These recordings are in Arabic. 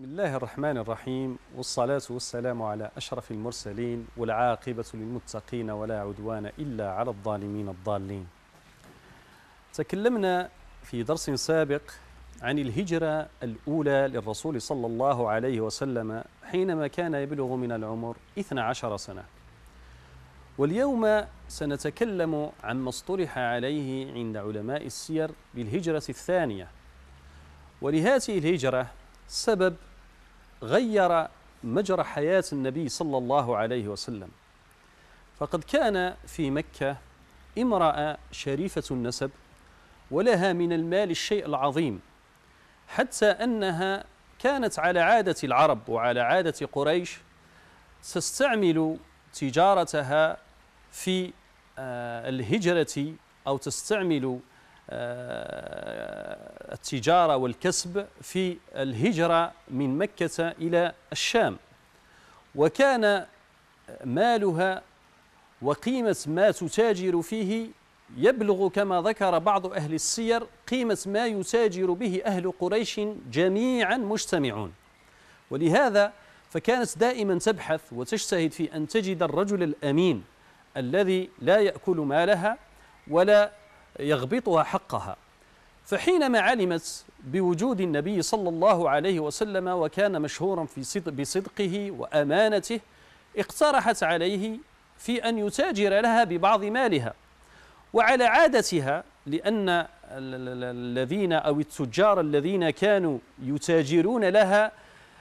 بسم الله الرحمن الرحيم والصلاة والسلام على أشرف المرسلين والعاقبة للمتقين ولا عدوان إلا على الظالمين الضالين تكلمنا في درس سابق عن الهجرة الأولى للرسول صلى الله عليه وسلم حينما كان يبلغ من العمر 12 سنة واليوم سنتكلم ما اصطلح عليه عند علماء السير بالهجرة الثانية ولهذه الهجرة سبب غير مجرى حياة النبي صلى الله عليه وسلم فقد كان في مكة امرأة شريفة النسب ولها من المال الشيء العظيم حتى أنها كانت على عادة العرب وعلى عادة قريش تستعمل تجارتها في آه، الهجرة أو تستعمل آه، التجارة والكسب في الهجرة من مكة إلى الشام وكان مالها وقيمة ما تتاجر فيه يبلغ كما ذكر بعض أهل السير قيمة ما يتاجر به أهل قريش جميعا مجتمعون ولهذا فكانت دائما تبحث وتجتهد في أن تجد الرجل الأمين الذي لا يأكل مالها ولا يغبطها حقها فحينما علمت بوجود النبي صلى الله عليه وسلم وكان مشهورا في صدق بصدقه وأمانته اقترحت عليه في أن يتاجر لها ببعض مالها وعلى عادتها لأن الذين أو التجار الذين كانوا يتاجرون لها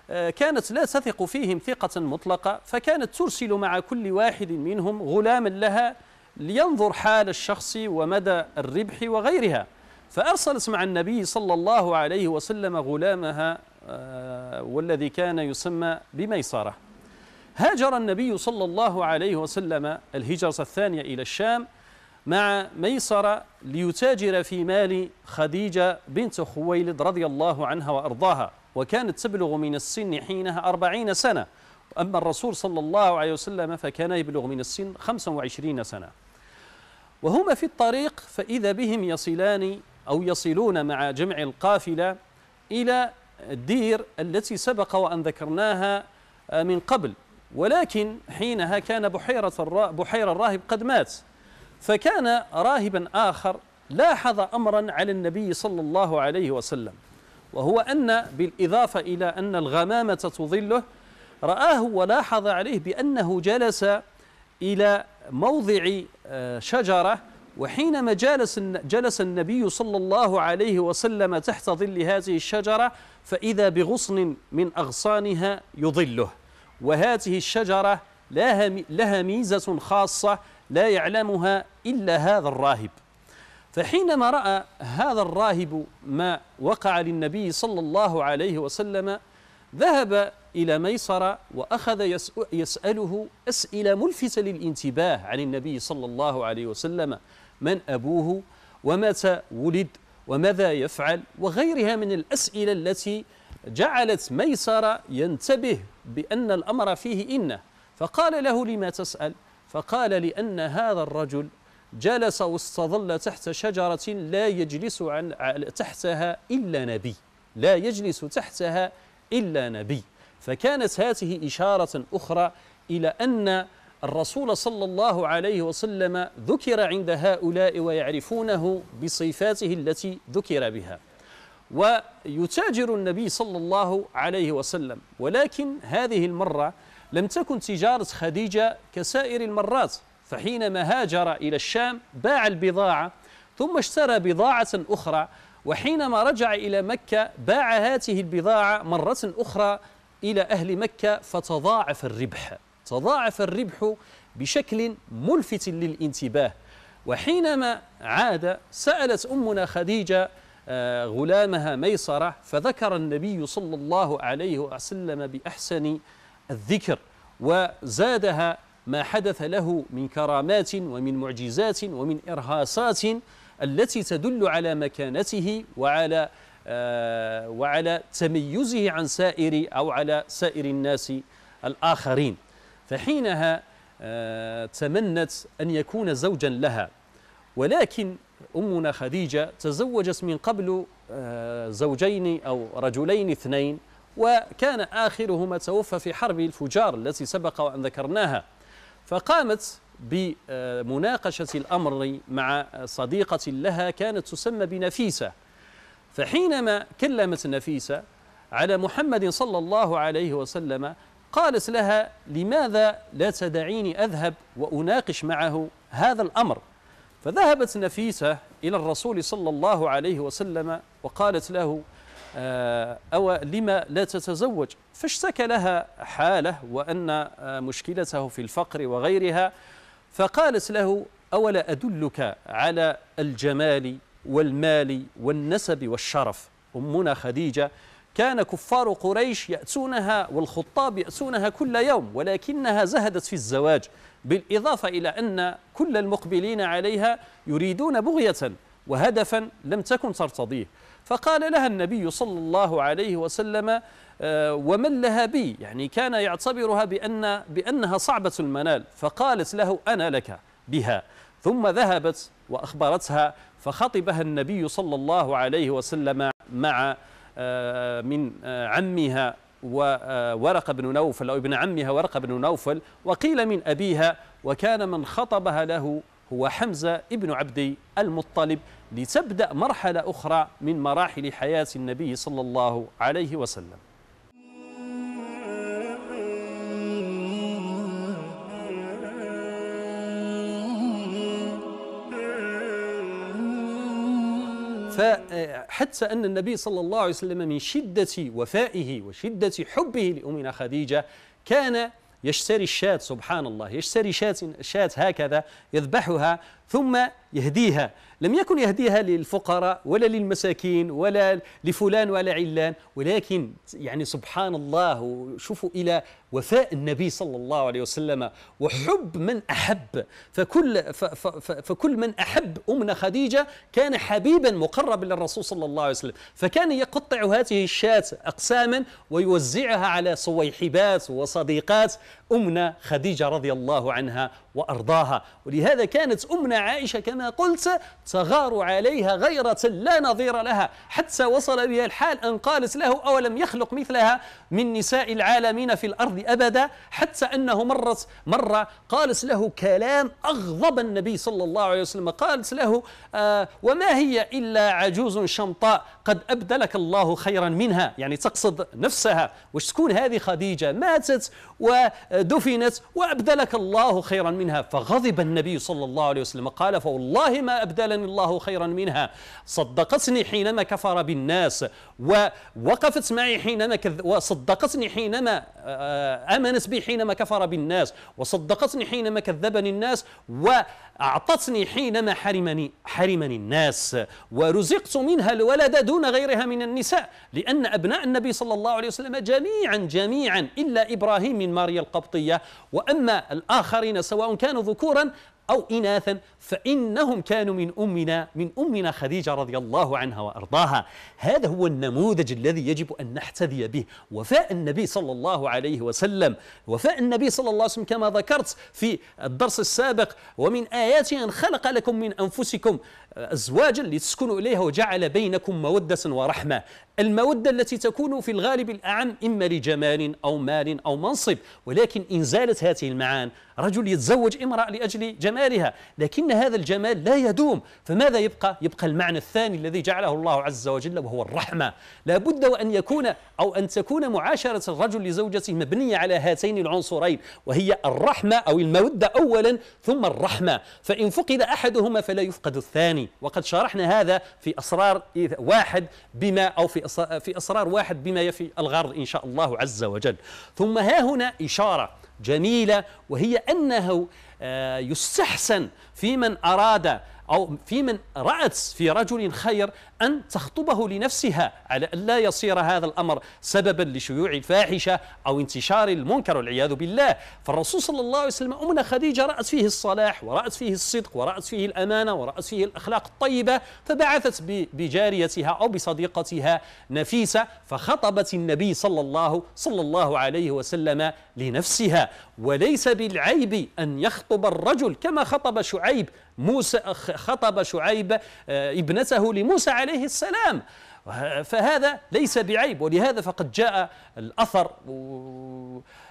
آه، كانت لا تثق فيهم ثقة مطلقة فكانت ترسل مع كل واحد منهم غلاما لها لينظر حال الشخص ومدى الربح وغيرها فأرسلت مع النبي صلى الله عليه وسلم غلامها آه، والذي كان يسمى بميسرة هاجر النبي صلى الله عليه وسلم الهجرة الثانية إلى الشام مع ميسرة ليتاجر في مال خديجة بنت خويلد رضي الله عنها وأرضاها وكانت تبلغ من السن حينها أربعين سنة أما الرسول صلى الله عليه وسلم فكان يبلغ من السن 25 سنة وهما في الطريق فإذا بهم يصلان أو يصلون مع جمع القافلة إلى الدير التي سبق وأن ذكرناها آه، من قبل ولكن حينها كان بحيرة بحير الراهب قد مات فكان راهبا آخر لاحظ أمرا على النبي صلى الله عليه وسلم وهو أن بالإضافة إلى أن الغمامة تظله رآه ولاحظ عليه بأنه جلس إلى موضع آه، شجرة وحينما جلس جلس النبي صلى الله عليه وسلم تحت ظل هذه الشجرة فإذا بغصن من أغصانها يظله وهذه الشجرة لها ميزة خاصة لا يعلمها إلا هذا الراهب فحينما رأى هذا الراهب ما وقع للنبي صلى الله عليه وسلم ذهب إلى ميسرة وأخذ يسأله أسئلة ملفتة للانتباه عن النبي صلى الله عليه وسلم من أبوه ومتى ولد وماذا يفعل وغيرها من الأسئلة التي جعلت ميسرة ينتبه بأن الأمر فيه إنه فقال له لما تسأل فقال لأن هذا الرجل جلس واستظل تحت شجرة لا يجلس عن تحتها إلا نبي لا يجلس تحتها إلا نبي فكانت هذه إشارة أخرى إلى أن الرسول صلى الله عليه وسلم ذكر عند هؤلاء ويعرفونه بصفاته التي ذكر بها ويتاجر النبي صلى الله عليه وسلم ولكن هذه المرة لم تكن تجارة خديجة كسائر المرات فحينما هاجر إلى الشام باع البضاعة ثم اشترى بضاعة أخرى وحينما رجع إلى مكة باع هذه البضاعة مرة أخرى إلى أهل مكة فتضاعف الربح تضاعف الربح بشكل ملفت للانتباه وحينما عاد سألت أمنا خديجة آه، غلامها ميسرة فذكر النبي صلى الله عليه وسلم بأحسن الذكر وزادها ما حدث له من كرامات ومن معجزات ومن إرهاصات التي تدل على مكانته وعلى آه، وعلى تميزه عن سائر أو على سائر الناس الآخرين فحينها آه، تمنت أن يكون زوجا لها ولكن أمنا خديجة تزوجت من قبل آه، زوجين أو رجلين اثنين وكان آخرهما توفى في حرب الفجار التي سبق وأن ذكرناها فقامت بمناقشة الأمر مع صديقة لها كانت تسمى بنفيسة فحينما كلمت نفيسة على محمد صلى الله عليه وسلم قالت لها لماذا لا تدعيني أذهب وأناقش معه هذا الأمر فذهبت نفيسة إلى الرسول صلى الله عليه وسلم وقالت له آه، أو لما لا تتزوج فاشتكى لها حاله وأن مشكلته في الفقر وغيرها فقالت له أولا أدلك على الجمال والمال والنسب والشرف أمنا خديجة كان كفار قريش يأتونها والخطاب يأتونها كل يوم ولكنها زهدت في الزواج بالإضافة إلى أن كل المقبلين عليها يريدون بغية وهدفا لم تكن ترتضيه فقال لها النبي صلى الله عليه وسلم آه، ومن لها بي يعني كان يعتبرها بأن بأنها صعبة المنال فقالت له أنا لك بها ثم ذهبت وأخبرتها فخطبها النبي صلى الله عليه وسلم مع آه، من آه، عمها وورقة بن نوفل أو ابن عمها ورقة بن نوفل وقيل من أبيها وكان من خطبها له هو حمزة ابن عبدي المطلب لتبدأ مرحلة أخرى من مراحل حياة النبي صلى الله عليه وسلم فحتى أن النبي صلى الله عليه وسلم من شدة وفائه وشدة حبه لأمنا خديجة كان يشتري الشاة سبحان الله يشتري شاة, هكذا يذبحها ثم يهديها لم يكن يهديها للفقراء ولا للمساكين ولا لفلان ولا علان ولكن يعني سبحان الله شوفوا إلى وفاء النبي صلى الله عليه وسلم وحب من أحب فكل, فكل من أحب أمنا خديجة كان حبيبا مقربا للرسول صلى الله عليه وسلم فكان يقطع هذه الشاة أقساما ويوزعها على صويحبات وصديقات أمنا خديجة رضي الله عنها وأرضاها ولهذا كانت أمنا عائشة كما قلت تغار عليها غيرة لا نظير لها حتى وصل بها الحال أن قالت له أولم يخلق مثلها من نساء العالمين في الأرض أبدا حتى أنه مرت مرة قالت له كلام أغضب النبي صلى الله عليه وسلم قالت له آه وما هي إلا عجوز شمطاء قد أبدلك الله خيرا منها يعني تقصد نفسها وش تكون هذه خديجة ماتت ودفنت وأبدلك الله خيرا منها منها فغضب النبي صلى الله عليه وسلم قال فوالله ما أبدلني الله خيرا منها صدقتني حينما كفر بالناس ووقفت معي حينما كذ وصدقتني حينما آمنت بي حينما كفر بالناس وصدقتني حينما كذبني الناس و أعطتني حينما حرمني حرمني الناس ورزقت منها الولد دون غيرها من النساء لأن أبناء النبي صلى الله عليه وسلم جميعا جميعا إلا إبراهيم من ماريا القبطية وأما الآخرين سواء كانوا ذكورا أو إناثا فإنهم كانوا من أمنا من أمنا خديجة رضي الله عنها وأرضاها هذا هو النموذج الذي يجب أن نحتذي به وفاء النبي صلى الله عليه وسلم وفاء النبي صلى الله عليه وسلم كما ذكرت في الدرس السابق ومن آياته أن خلق لكم من أنفسكم الزواج اللي تسكنوا إليها وجعل بينكم مودة ورحمة المودة التي تكون في الغالب الأعم إما لجمال أو مال أو منصب ولكن إن زالت هذه المعان رجل يتزوج امرأة لأجل جمالها لكن هذا الجمال لا يدوم فماذا يبقى؟ يبقى المعنى الثاني الذي جعله الله عز وجل وهو الرحمة لا بد وأن يكون أو أن تكون معاشرة الرجل لزوجته مبنية على هاتين العنصرين وهي الرحمة أو المودة أولا ثم الرحمة فإن فقد أحدهما فلا يفقد الثاني وقد شرحنا هذا في أسرار واحد بما أو في في أسرار واحد بما يفي الغرض إن شاء الله عز وجل ثم ها هنا إشارة جميلة وهي أنه آه، يستحسن في من أراد أو في من رأت في رجل خير أن تخطبه لنفسها على أن لا يصير هذا الأمر سببا لشيوع الفاحشة أو انتشار المنكر والعياذ بالله فالرسول صلى الله عليه وسلم أمنا خديجة رأت فيه الصلاح ورأت فيه الصدق ورأت فيه الأمانة ورأت فيه الأخلاق الطيبة فبعثت بجاريتها أو بصديقتها نفيسة فخطبت النبي صلى الله صلى الله عليه وسلم لنفسها وليس بالعيب أن يخطب الرجل كما خطب شعيب موسى خطب شعيب آه، ابنته لموسى عليه السلام فهذا ليس بعيب ولهذا فقد جاء الأثر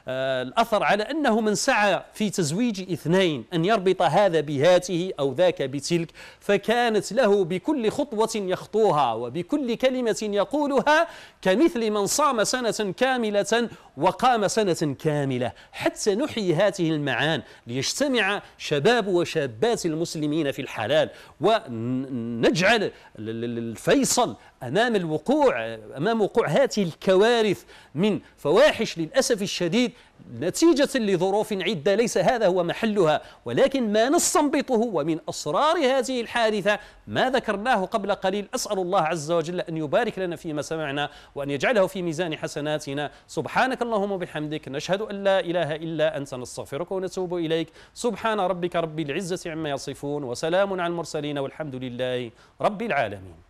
آه، الأثر على أنه من سعى في تزويج اثنين أن يربط هذا بهاته أو ذاك بتلك فكانت له بكل خطوة يخطوها وبكل كلمة يقولها كمثل من صام سنة كاملة وقام سنة كاملة حتى نحيي هاته المعان ليجتمع شباب وشابات المسلمين في الحلال ونجعل الفيصل أمام الوقوع أمام وقوع هذه الكوارث من فواحش للأسف الشديد نتيجة لظروف عدة ليس هذا هو محلها ولكن ما نستنبطه ومن أسرار هذه الحادثة ما ذكرناه قبل قليل أسأل الله عز وجل أن يبارك لنا فيما سمعنا وأن يجعله في ميزان حسناتنا سبحانك اللهم وبحمدك نشهد أن لا إله إلا أنت نستغفرك ونتوب إليك سبحان ربك رب العزة عما يصفون وسلام على المرسلين والحمد لله رب العالمين